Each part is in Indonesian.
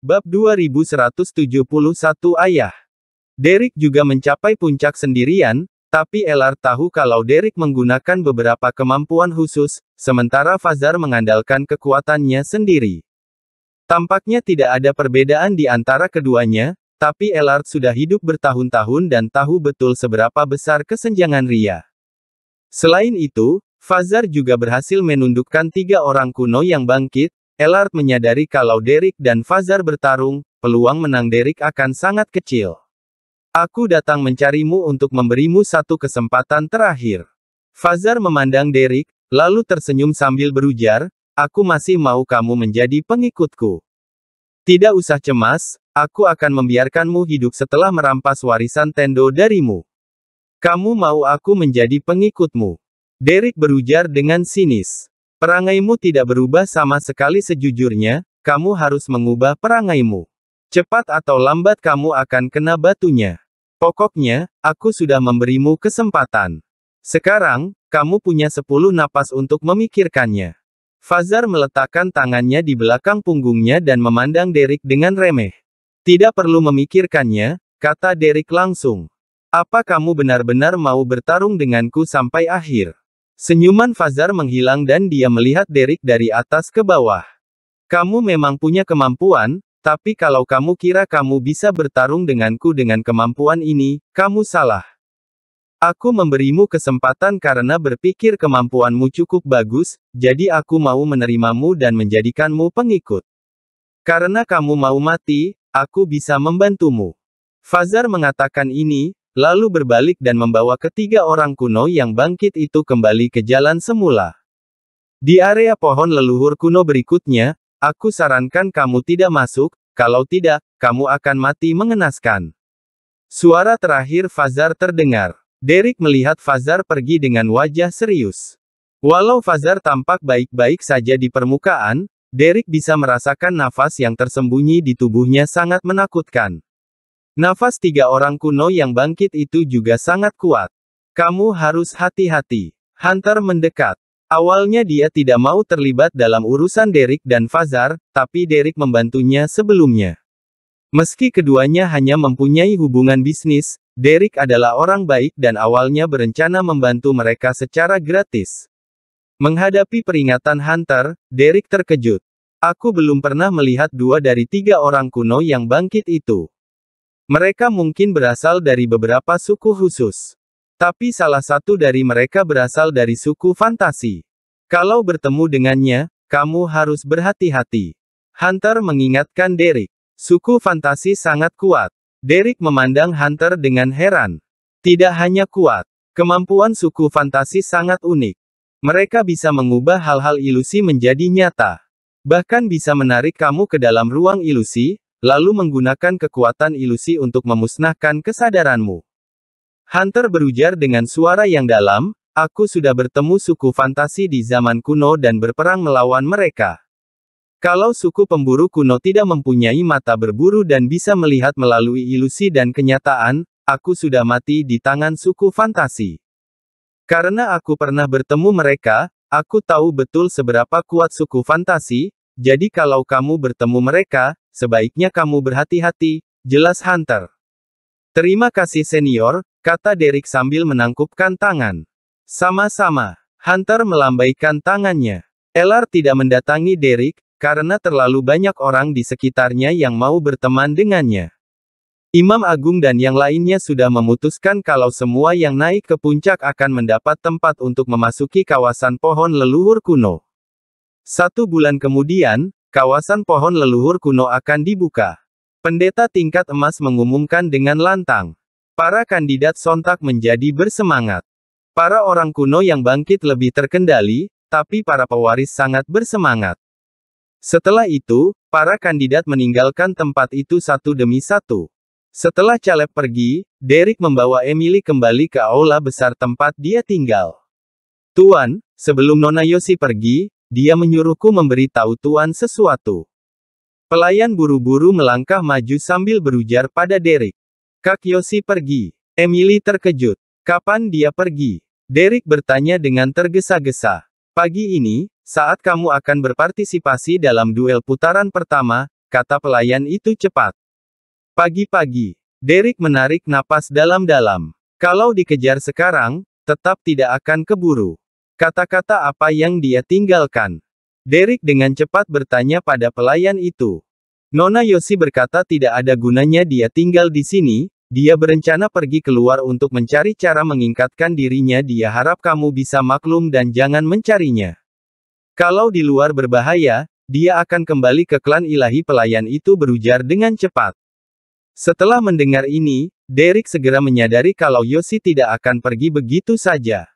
Bab 2171 Ayah Derek juga mencapai puncak sendirian, tapi Elar tahu kalau Derek menggunakan beberapa kemampuan khusus, sementara Fazar mengandalkan kekuatannya sendiri. Tampaknya tidak ada perbedaan di antara keduanya, tapi Elard sudah hidup bertahun-tahun dan tahu betul seberapa besar kesenjangan Ria. Selain itu, Fazar juga berhasil menundukkan tiga orang kuno yang bangkit, Ellard menyadari kalau Derek dan Fazar bertarung, peluang menang Derek akan sangat kecil. Aku datang mencarimu untuk memberimu satu kesempatan terakhir. Fazar memandang Derek, lalu tersenyum sambil berujar, aku masih mau kamu menjadi pengikutku. Tidak usah cemas, aku akan membiarkanmu hidup setelah merampas warisan Tendo darimu. Kamu mau aku menjadi pengikutmu. Derek berujar dengan sinis. Perangaimu tidak berubah sama sekali sejujurnya, kamu harus mengubah perangaimu. Cepat atau lambat kamu akan kena batunya. Pokoknya, aku sudah memberimu kesempatan. Sekarang, kamu punya sepuluh napas untuk memikirkannya. Fazar meletakkan tangannya di belakang punggungnya dan memandang Derek dengan remeh. Tidak perlu memikirkannya, kata Derek langsung. Apa kamu benar-benar mau bertarung denganku sampai akhir? Senyuman Fazar menghilang dan dia melihat Derek dari atas ke bawah. Kamu memang punya kemampuan, tapi kalau kamu kira kamu bisa bertarung denganku dengan kemampuan ini, kamu salah. Aku memberimu kesempatan karena berpikir kemampuanmu cukup bagus, jadi aku mau menerimamu dan menjadikanmu pengikut. Karena kamu mau mati, aku bisa membantumu. Fazar mengatakan ini, lalu berbalik dan membawa ketiga orang kuno yang bangkit itu kembali ke jalan semula. Di area pohon leluhur kuno berikutnya, aku sarankan kamu tidak masuk, kalau tidak, kamu akan mati mengenaskan. Suara terakhir Fazar terdengar. Derek melihat Fazar pergi dengan wajah serius. Walau Fazar tampak baik-baik saja di permukaan, Derek bisa merasakan nafas yang tersembunyi di tubuhnya sangat menakutkan. Nafas tiga orang kuno yang bangkit itu juga sangat kuat. Kamu harus hati-hati. Hunter mendekat. Awalnya dia tidak mau terlibat dalam urusan Derek dan Fazar, tapi Derek membantunya sebelumnya. Meski keduanya hanya mempunyai hubungan bisnis, Derek adalah orang baik dan awalnya berencana membantu mereka secara gratis. Menghadapi peringatan Hunter, Derek terkejut. Aku belum pernah melihat dua dari tiga orang kuno yang bangkit itu. Mereka mungkin berasal dari beberapa suku khusus. Tapi salah satu dari mereka berasal dari suku fantasi. Kalau bertemu dengannya, kamu harus berhati-hati. Hunter mengingatkan Derek. Suku fantasi sangat kuat. Derek memandang Hunter dengan heran. Tidak hanya kuat, kemampuan suku fantasi sangat unik. Mereka bisa mengubah hal-hal ilusi menjadi nyata. Bahkan bisa menarik kamu ke dalam ruang ilusi, lalu menggunakan kekuatan ilusi untuk memusnahkan kesadaranmu. Hunter berujar dengan suara yang dalam, aku sudah bertemu suku fantasi di zaman kuno dan berperang melawan mereka. Kalau suku pemburu kuno tidak mempunyai mata berburu dan bisa melihat melalui ilusi dan kenyataan, aku sudah mati di tangan suku fantasi. Karena aku pernah bertemu mereka, aku tahu betul seberapa kuat suku fantasi, jadi kalau kamu bertemu mereka, Sebaiknya kamu berhati-hati, jelas Hunter. Terima kasih senior, kata Derek sambil menangkupkan tangan. Sama-sama, Hunter melambaikan tangannya. Elar tidak mendatangi Derek, karena terlalu banyak orang di sekitarnya yang mau berteman dengannya. Imam Agung dan yang lainnya sudah memutuskan kalau semua yang naik ke puncak akan mendapat tempat untuk memasuki kawasan pohon leluhur kuno. Satu bulan kemudian, Kawasan pohon leluhur kuno akan dibuka. Pendeta tingkat emas mengumumkan dengan lantang. Para kandidat sontak menjadi bersemangat. Para orang kuno yang bangkit lebih terkendali, tapi para pewaris sangat bersemangat. Setelah itu, para kandidat meninggalkan tempat itu satu demi satu. Setelah Caleb pergi, Derek membawa Emily kembali ke aula besar tempat dia tinggal. Tuan, sebelum Nona Yosi pergi, dia menyuruhku memberitahu Tuan sesuatu. Pelayan buru-buru melangkah maju sambil berujar pada Derek. Kak Yosi pergi. Emily terkejut. Kapan dia pergi? Derek bertanya dengan tergesa-gesa. Pagi ini, saat kamu akan berpartisipasi dalam duel putaran pertama, kata pelayan itu cepat. Pagi-pagi, Derek menarik napas dalam-dalam. Kalau dikejar sekarang, tetap tidak akan keburu. Kata-kata apa yang dia tinggalkan? Derek dengan cepat bertanya pada pelayan itu. Nona Yoshi berkata tidak ada gunanya dia tinggal di sini, dia berencana pergi keluar untuk mencari cara mengingkatkan dirinya dia harap kamu bisa maklum dan jangan mencarinya. Kalau di luar berbahaya, dia akan kembali ke klan ilahi pelayan itu berujar dengan cepat. Setelah mendengar ini, Derek segera menyadari kalau Yoshi tidak akan pergi begitu saja.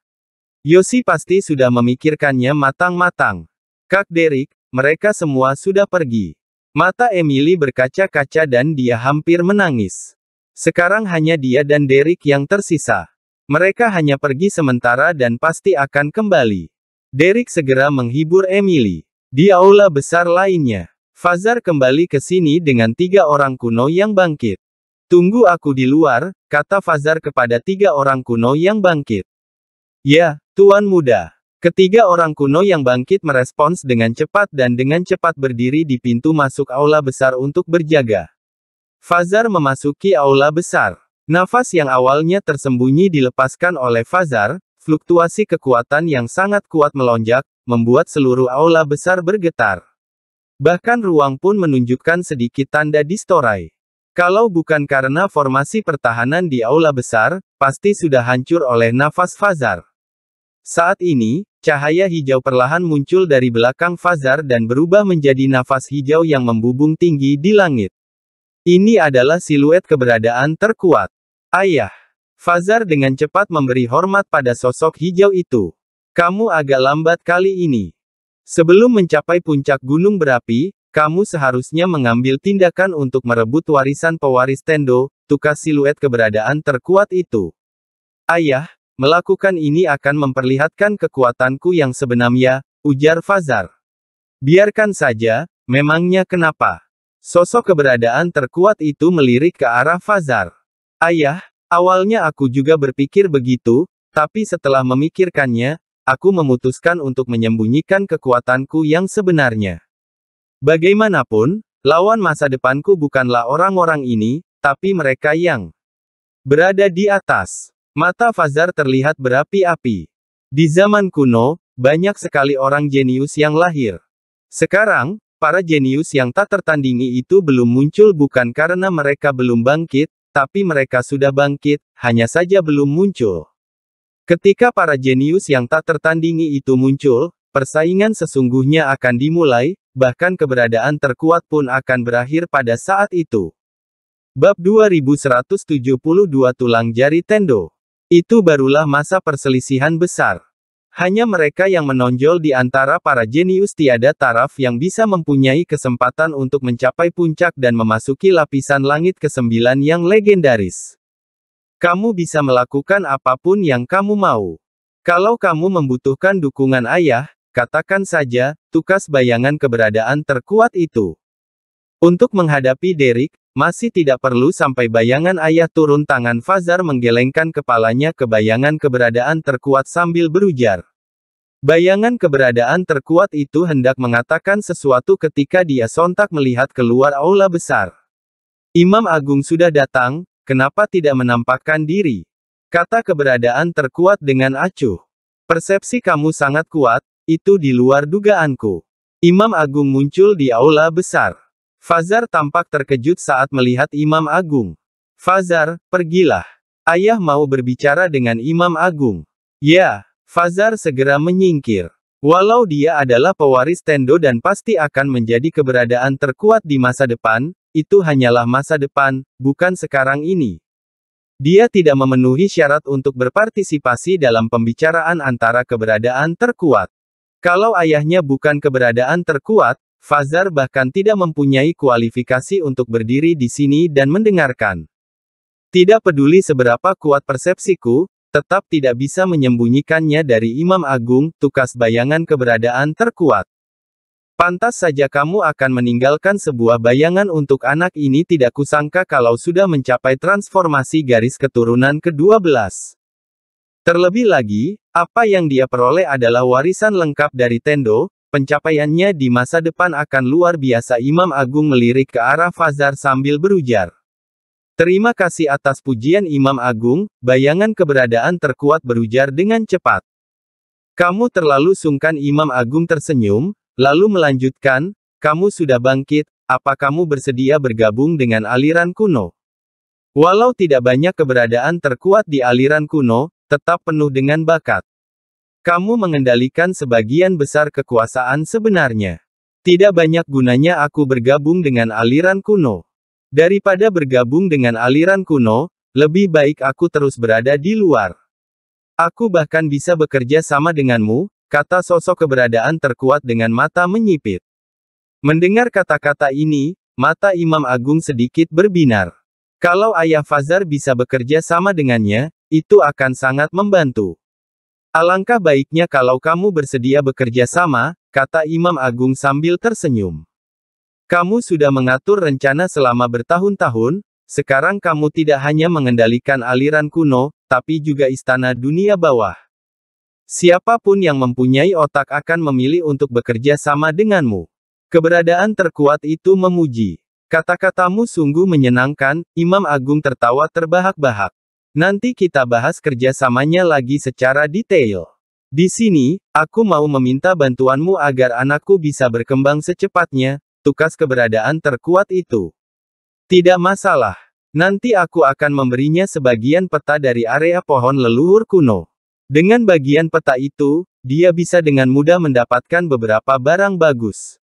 Yosi pasti sudah memikirkannya matang-matang. Kak Derek, mereka semua sudah pergi. Mata Emily berkaca-kaca dan dia hampir menangis. Sekarang hanya dia dan Derek yang tersisa. Mereka hanya pergi sementara dan pasti akan kembali. Derek segera menghibur Emily. Di aula besar lainnya, Fazar kembali ke sini dengan tiga orang kuno yang bangkit. Tunggu aku di luar, kata Fazar kepada tiga orang kuno yang bangkit. Ya, Tuan Muda. Ketiga orang kuno yang bangkit merespons dengan cepat dan dengan cepat berdiri di pintu masuk aula besar untuk berjaga. Fazar memasuki aula besar. Nafas yang awalnya tersembunyi dilepaskan oleh Fazar, fluktuasi kekuatan yang sangat kuat melonjak, membuat seluruh aula besar bergetar. Bahkan ruang pun menunjukkan sedikit tanda distorai. Kalau bukan karena formasi pertahanan di aula besar, pasti sudah hancur oleh nafas Fazar. Saat ini, cahaya hijau perlahan muncul dari belakang Fazar dan berubah menjadi nafas hijau yang membubung tinggi di langit. Ini adalah siluet keberadaan terkuat. Ayah. Fazar dengan cepat memberi hormat pada sosok hijau itu. Kamu agak lambat kali ini. Sebelum mencapai puncak gunung berapi, kamu seharusnya mengambil tindakan untuk merebut warisan pewaris Tendo, tukas siluet keberadaan terkuat itu. Ayah, Melakukan ini akan memperlihatkan kekuatanku yang sebenarnya, ujar Fazar. Biarkan saja, memangnya kenapa? Sosok keberadaan terkuat itu melirik ke arah Fazar. Ayah, awalnya aku juga berpikir begitu, tapi setelah memikirkannya, aku memutuskan untuk menyembunyikan kekuatanku yang sebenarnya. Bagaimanapun, lawan masa depanku bukanlah orang-orang ini, tapi mereka yang berada di atas. Mata Fazar terlihat berapi-api. Di zaman kuno, banyak sekali orang jenius yang lahir. Sekarang, para jenius yang tak tertandingi itu belum muncul bukan karena mereka belum bangkit, tapi mereka sudah bangkit, hanya saja belum muncul. Ketika para jenius yang tak tertandingi itu muncul, persaingan sesungguhnya akan dimulai, bahkan keberadaan terkuat pun akan berakhir pada saat itu. Bab 2172 Tulang Jari Tendo itu barulah masa perselisihan besar. Hanya mereka yang menonjol di antara para jenius tiada taraf yang bisa mempunyai kesempatan untuk mencapai puncak dan memasuki lapisan langit kesembilan yang legendaris. Kamu bisa melakukan apapun yang kamu mau. Kalau kamu membutuhkan dukungan ayah, katakan saja, tukas bayangan keberadaan terkuat itu. Untuk menghadapi Derek, masih tidak perlu sampai bayangan ayah turun tangan Fazar menggelengkan kepalanya ke bayangan keberadaan terkuat sambil berujar. Bayangan keberadaan terkuat itu hendak mengatakan sesuatu ketika dia sontak melihat keluar aula besar. Imam Agung sudah datang, kenapa tidak menampakkan diri? Kata keberadaan terkuat dengan acuh. Persepsi kamu sangat kuat, itu di luar dugaanku. Imam Agung muncul di aula besar. Fazar tampak terkejut saat melihat Imam Agung. Fazar, pergilah. Ayah mau berbicara dengan Imam Agung. Ya, Fazar segera menyingkir. Walau dia adalah pewaris Tendo dan pasti akan menjadi keberadaan terkuat di masa depan, itu hanyalah masa depan, bukan sekarang ini. Dia tidak memenuhi syarat untuk berpartisipasi dalam pembicaraan antara keberadaan terkuat. Kalau ayahnya bukan keberadaan terkuat, Fazar bahkan tidak mempunyai kualifikasi untuk berdiri di sini dan mendengarkan. Tidak peduli seberapa kuat persepsiku, tetap tidak bisa menyembunyikannya dari Imam Agung, tukas bayangan keberadaan terkuat. Pantas saja kamu akan meninggalkan sebuah bayangan untuk anak ini tidak kusangka kalau sudah mencapai transformasi garis keturunan ke-12. Terlebih lagi, apa yang dia peroleh adalah warisan lengkap dari Tendo, Pencapaiannya di masa depan akan luar biasa Imam Agung melirik ke arah Fazar sambil berujar. Terima kasih atas pujian Imam Agung, bayangan keberadaan terkuat berujar dengan cepat. Kamu terlalu sungkan Imam Agung tersenyum, lalu melanjutkan, kamu sudah bangkit, apa kamu bersedia bergabung dengan aliran kuno? Walau tidak banyak keberadaan terkuat di aliran kuno, tetap penuh dengan bakat. Kamu mengendalikan sebagian besar kekuasaan sebenarnya. Tidak banyak gunanya aku bergabung dengan aliran kuno. Daripada bergabung dengan aliran kuno, lebih baik aku terus berada di luar. Aku bahkan bisa bekerja sama denganmu, kata sosok keberadaan terkuat dengan mata menyipit. Mendengar kata-kata ini, mata Imam Agung sedikit berbinar. Kalau Ayah Fazar bisa bekerja sama dengannya, itu akan sangat membantu. Alangkah baiknya kalau kamu bersedia bekerja sama, kata Imam Agung sambil tersenyum. Kamu sudah mengatur rencana selama bertahun-tahun, sekarang kamu tidak hanya mengendalikan aliran kuno, tapi juga istana dunia bawah. Siapapun yang mempunyai otak akan memilih untuk bekerja sama denganmu. Keberadaan terkuat itu memuji. Kata-katamu sungguh menyenangkan, Imam Agung tertawa terbahak-bahak. Nanti kita bahas kerjasamanya lagi secara detail. Di sini, aku mau meminta bantuanmu agar anakku bisa berkembang secepatnya, tukas keberadaan terkuat itu. Tidak masalah. Nanti aku akan memberinya sebagian peta dari area pohon leluhur kuno. Dengan bagian peta itu, dia bisa dengan mudah mendapatkan beberapa barang bagus.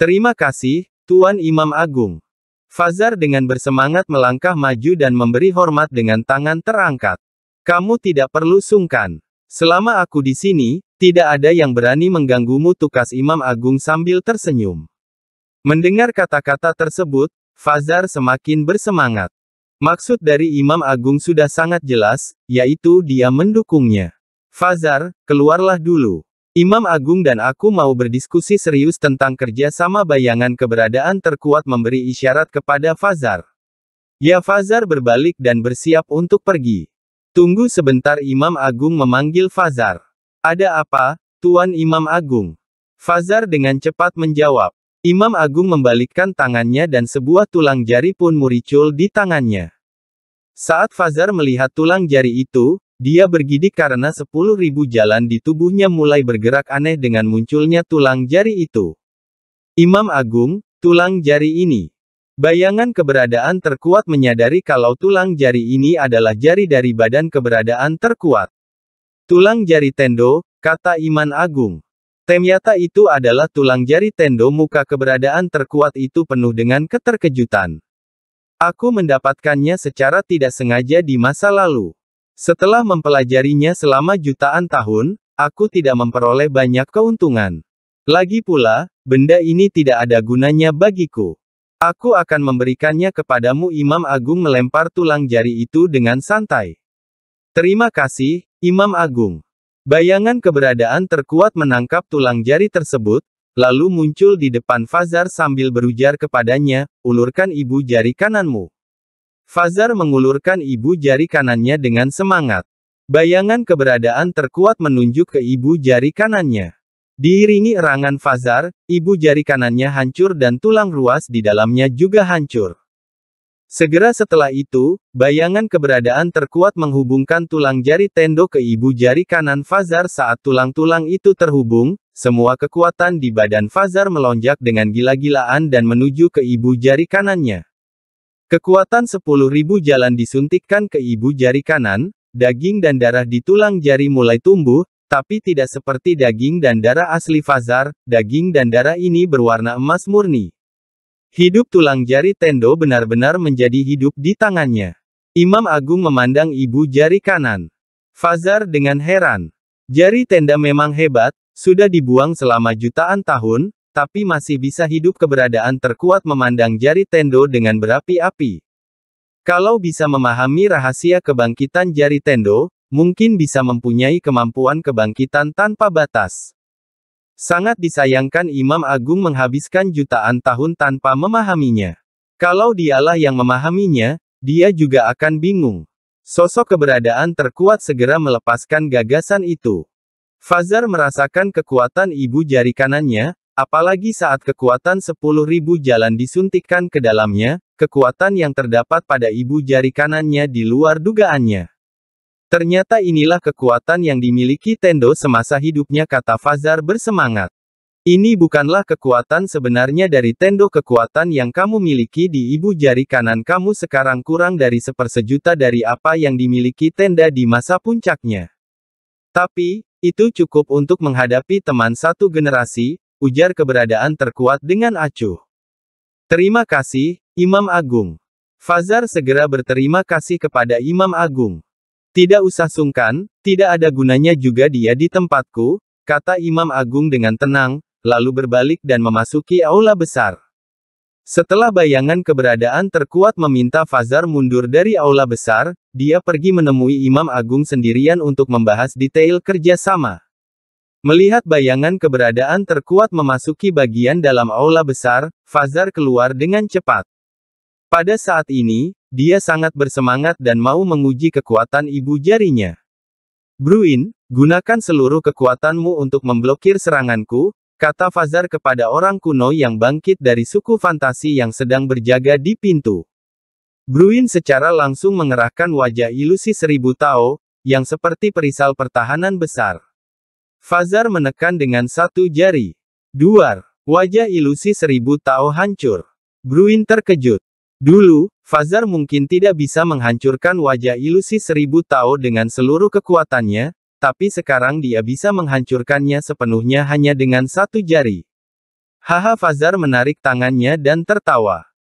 Terima kasih, Tuan Imam Agung. Fazar dengan bersemangat melangkah maju dan memberi hormat dengan tangan terangkat. Kamu tidak perlu sungkan. Selama aku di sini, tidak ada yang berani mengganggumu tukas Imam Agung sambil tersenyum. Mendengar kata-kata tersebut, Fazar semakin bersemangat. Maksud dari Imam Agung sudah sangat jelas, yaitu dia mendukungnya. Fazar, keluarlah dulu. Imam Agung dan aku mau berdiskusi serius tentang kerja sama bayangan keberadaan terkuat memberi isyarat kepada Fazar. Ya Fazar berbalik dan bersiap untuk pergi. Tunggu sebentar Imam Agung memanggil Fazar. Ada apa, Tuan Imam Agung? Fazar dengan cepat menjawab. Imam Agung membalikkan tangannya dan sebuah tulang jari pun muricul di tangannya. Saat Fazar melihat tulang jari itu, dia bergidik karena 10.000 jalan di tubuhnya mulai bergerak aneh dengan munculnya tulang jari itu. Imam Agung, tulang jari ini. Bayangan keberadaan terkuat menyadari kalau tulang jari ini adalah jari dari badan keberadaan terkuat. Tulang jari tendo, kata Iman Agung. Temyata itu adalah tulang jari tendo muka keberadaan terkuat itu penuh dengan keterkejutan. Aku mendapatkannya secara tidak sengaja di masa lalu. Setelah mempelajarinya selama jutaan tahun, aku tidak memperoleh banyak keuntungan. Lagi pula, benda ini tidak ada gunanya bagiku. Aku akan memberikannya kepadamu Imam Agung melempar tulang jari itu dengan santai. Terima kasih, Imam Agung. Bayangan keberadaan terkuat menangkap tulang jari tersebut, lalu muncul di depan Fazar sambil berujar kepadanya, ulurkan ibu jari kananmu. Fazar mengulurkan ibu jari kanannya dengan semangat. Bayangan keberadaan terkuat menunjuk ke ibu jari kanannya. Diiringi erangan Fazar, ibu jari kanannya hancur dan tulang ruas di dalamnya juga hancur. Segera setelah itu, bayangan keberadaan terkuat menghubungkan tulang jari tendo ke ibu jari kanan Fazar saat tulang-tulang itu terhubung, semua kekuatan di badan Fazar melonjak dengan gila-gilaan dan menuju ke ibu jari kanannya. Kekuatan 10.000 jalan disuntikkan ke ibu jari kanan, daging dan darah di tulang jari mulai tumbuh, tapi tidak seperti daging dan darah asli Fazar, daging dan darah ini berwarna emas murni. Hidup tulang jari Tendo benar-benar menjadi hidup di tangannya. Imam Agung memandang ibu jari kanan. Fazar dengan heran. Jari tenda memang hebat, sudah dibuang selama jutaan tahun, tapi masih bisa hidup keberadaan terkuat memandang jari Tendo dengan berapi-api. Kalau bisa memahami rahasia kebangkitan jari Tendo, mungkin bisa mempunyai kemampuan kebangkitan tanpa batas. Sangat disayangkan Imam Agung menghabiskan jutaan tahun tanpa memahaminya. Kalau dialah yang memahaminya, dia juga akan bingung. Sosok keberadaan terkuat segera melepaskan gagasan itu. Fazar merasakan kekuatan ibu jari kanannya, Apalagi saat kekuatan 10.000 jalan disuntikkan ke dalamnya, kekuatan yang terdapat pada ibu jari kanannya di luar dugaannya. Ternyata inilah kekuatan yang dimiliki Tendo semasa hidupnya kata Fazar bersemangat. Ini bukanlah kekuatan sebenarnya dari Tendo kekuatan yang kamu miliki di ibu jari kanan kamu sekarang kurang dari sepersejuta dari apa yang dimiliki Tenda di masa puncaknya. Tapi, itu cukup untuk menghadapi teman satu generasi, ujar keberadaan terkuat dengan acuh. Terima kasih, Imam Agung. Fazar segera berterima kasih kepada Imam Agung. Tidak usah sungkan, tidak ada gunanya juga dia di tempatku, kata Imam Agung dengan tenang, lalu berbalik dan memasuki aula besar. Setelah bayangan keberadaan terkuat meminta Fazar mundur dari aula besar, dia pergi menemui Imam Agung sendirian untuk membahas detail kerjasama. Melihat bayangan keberadaan terkuat memasuki bagian dalam aula besar, Fazar keluar dengan cepat. Pada saat ini, dia sangat bersemangat dan mau menguji kekuatan ibu jarinya. Bruin, gunakan seluruh kekuatanmu untuk memblokir seranganku, kata Fazar kepada orang kuno yang bangkit dari suku fantasi yang sedang berjaga di pintu. Bruin secara langsung mengerahkan wajah ilusi seribu Tao, yang seperti perisal pertahanan besar. Fazar menekan dengan satu jari. Duar. Wajah ilusi seribu Tao hancur. Bruin terkejut. Dulu, Fazar mungkin tidak bisa menghancurkan wajah ilusi seribu Tao dengan seluruh kekuatannya, tapi sekarang dia bisa menghancurkannya sepenuhnya hanya dengan satu jari. Haha Fazar menarik tangannya dan tertawa.